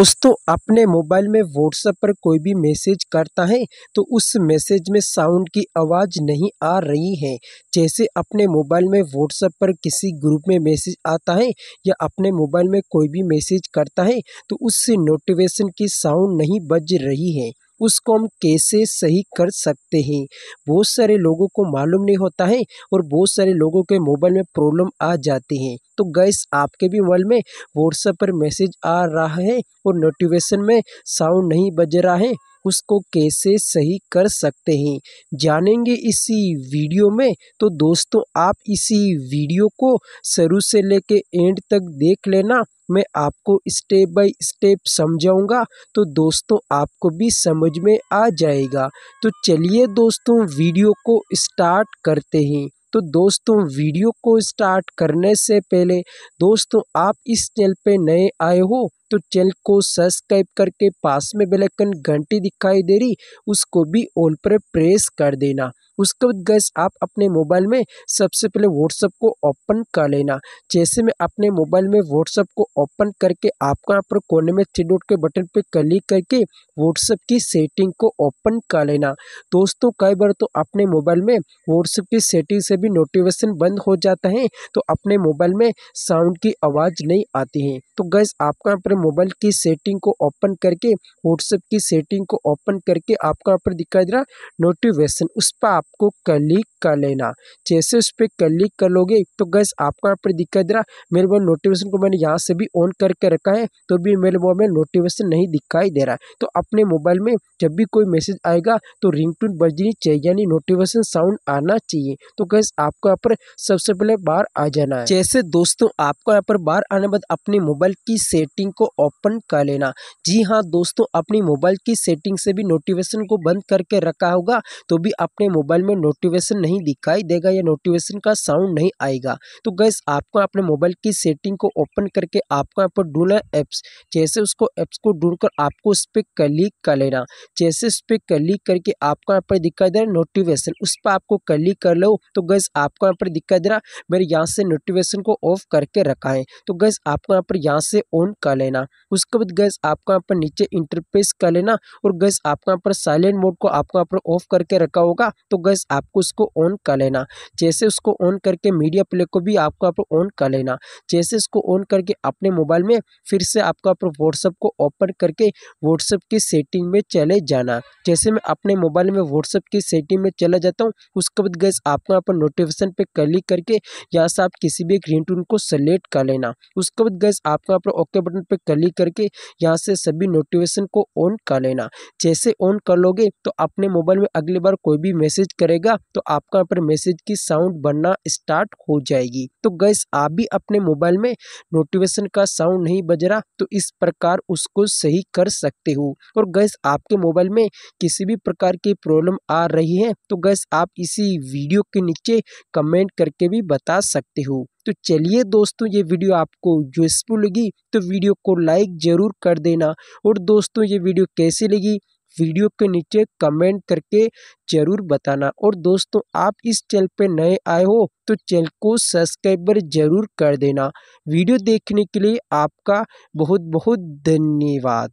दोस्तों अपने मोबाइल में व्हाट्सएप पर कोई भी मैसेज करता है तो उस मैसेज में साउंड की आवाज़ नहीं आ रही है जैसे अपने मोबाइल में व्हाट्सएप पर किसी ग्रुप में मैसेज आता है या अपने मोबाइल में कोई भी मैसेज करता है तो उससे नोटिफिकेशन की साउंड नहीं बज रही है उसको हम कैसे सही कर सकते हैं बहुत सारे लोगों को मालूम नहीं होता है और बहुत सारे लोगों के मोबाइल में प्रॉब्लम आ जाती है तो गैस आपके भी मोबाइल में व्हाट्सएप पर मैसेज आ रहा है और नोटिफिकेशन में साउंड नहीं बज रहा है उसको कैसे सही कर सकते हैं जानेंगे इसी वीडियो में तो दोस्तों आप इसी वीडियो को शुरू से लेके एंड तक देख लेना मैं आपको स्टेप बाय स्टेप समझाऊंगा तो दोस्तों आपको भी समझ में आ जाएगा तो चलिए दोस्तों वीडियो को स्टार्ट करते हैं तो दोस्तों वीडियो को स्टार्ट करने से पहले दोस्तों आप इस चैनल पे नए आए हो तो चैनल को सब्सक्राइब करके पास में बेल आइकन घंटी दिखाई दे रही उसको भी ऑल पर प्रेस कर देना उसके बाद गैस आप अपने मोबाइल में सबसे पहले व्हाट्सअप को ओपन कर लेना जैसे मैं अपने मोबाइल में व्हाट्सअप को ओपन करके आपको यहाँ पर कोने में थ्री डॉट के बटन पर क्लिक करके व्हाट्सअप की सेटिंग को ओपन कर लेना दोस्तों कई बार तो अपने मोबाइल में व्हाट्सअप की सेटिंग से भी नोटिफिकेशन बंद हो जाता है तो अपने मोबाइल में साउंड की आवाज़ नहीं आती है तो गैस आपको यहाँ पर मोबाइल की सेटिंग को ओपन करके व्हाट्सअप की सेटिंग को ओपन करके आपको यहाँ पर दिखाई दे रहा नोटिफिकेशन उस पर आप आपको क्लिक कर लेना जैसे उस पर क्लिक कर लोगे तो गैस आपको यहाँ पर दिक्कत दे रहा मेरे मोबाइल नोटिफिकेशन को मैंने यहाँ से भी ऑन करके रखा है तो भी मेरे बोल में नोटिफिकेशन नहीं दिखाई दे रहा है तो अपने मोबाइल में जब भी कोई मैसेज आएगा तो टून बजनी चाहिए यानी नोटिफिकेशन साउंड आना चाहिए तो गैस आपको यहाँ पर सबसे पहले बाहर आ जाना है जैसे दोस्तों आपको यहाँ पर बाहर आने बाद अपने मोबाइल की सेटिंग को ओपन कर लेना जी हाँ दोस्तों अपनी मोबाइल की सेटिंग से भी नोटिफिकेशन को बंद करके रखा होगा तो भी अपने मोबाइल मोबाइल में नोटिफिकेशन नहीं दिखाई देगा या नोटिफिकेशन का साउंड नहीं आएगा तो गैस आपको अपने मोबाइल की सेटिंग को ओपन करके आपको यहाँ पर ढूंढना ऐप्स जैसे उसको ऐप्स को ढूंढ कर आपको उस पर क्लिक कर लेना जैसे उस पर क्लिक करके आपको यहाँ पर दिखाई दे रहा नोटिफिकेशन उस पर आपको क्लिक कर लो तो गैस आपको यहाँ पर दिखाई दे रहा मेरे यहाँ से नोटिफिकेशन को ऑफ करके रखा है तो गैस आपको यहाँ पर यहाँ से ऑन कर लेना उसके बाद गैस आपको यहाँ पर नीचे इंटरपेस कर लेना और गैस आपको यहाँ पर साइलेंट मोड को आपको यहाँ पर ऑफ करके रखा होगा तो गैस बस आपको इसको ऑन कर लेना जैसे उसको ऑन करके मीडिया प्ले को भी आपको आप ऑन कर लेना जैसे इसको ऑन करके अपने मोबाइल में फिर से आपको आप व्हाट्सअप को ओपन करके व्हाट्सअप की सेटिंग में चले जाना जैसे मैं अपने मोबाइल में व्हाट्सअप की सेटिंग में चला जाता हूँ उसके बाद गैस आपको यहाँ पर नोटिफिकेशन पे क्लिक करके यहाँ से आप किसी भी एक रिंगटोन को सेलेक्ट कर लेना उसके बाद गैस आपको यहाँ पर ओके बटन पे क्लिक करके यहाँ से सभी नोटिफिकेशन को ऑन कर लेना जैसे ऑन कर लोगे तो अपने मोबाइल में अगली बार कोई भी मैसेज मैसेज करेगा तो आपका पर मैसेज की साउंड बनना स्टार्ट हो जाएगी तो गैस आप भी अपने मोबाइल में नोटिफिकेशन का साउंड नहीं बज रहा तो इस प्रकार उसको सही कर सकते हो और गैस आपके मोबाइल में किसी भी प्रकार की प्रॉब्लम आ रही है तो गैस आप इसी वीडियो के नीचे कमेंट करके भी बता सकते हो तो चलिए दोस्तों ये वीडियो आपको यूजफुल लगी तो वीडियो को लाइक ज़रूर कर देना और दोस्तों ये वीडियो कैसी लगी वीडियो के नीचे कमेंट करके ज़रूर बताना और दोस्तों आप इस चैनल पर नए आए हो तो चैनल को सब्सक्राइबर ज़रूर कर देना वीडियो देखने के लिए आपका बहुत बहुत धन्यवाद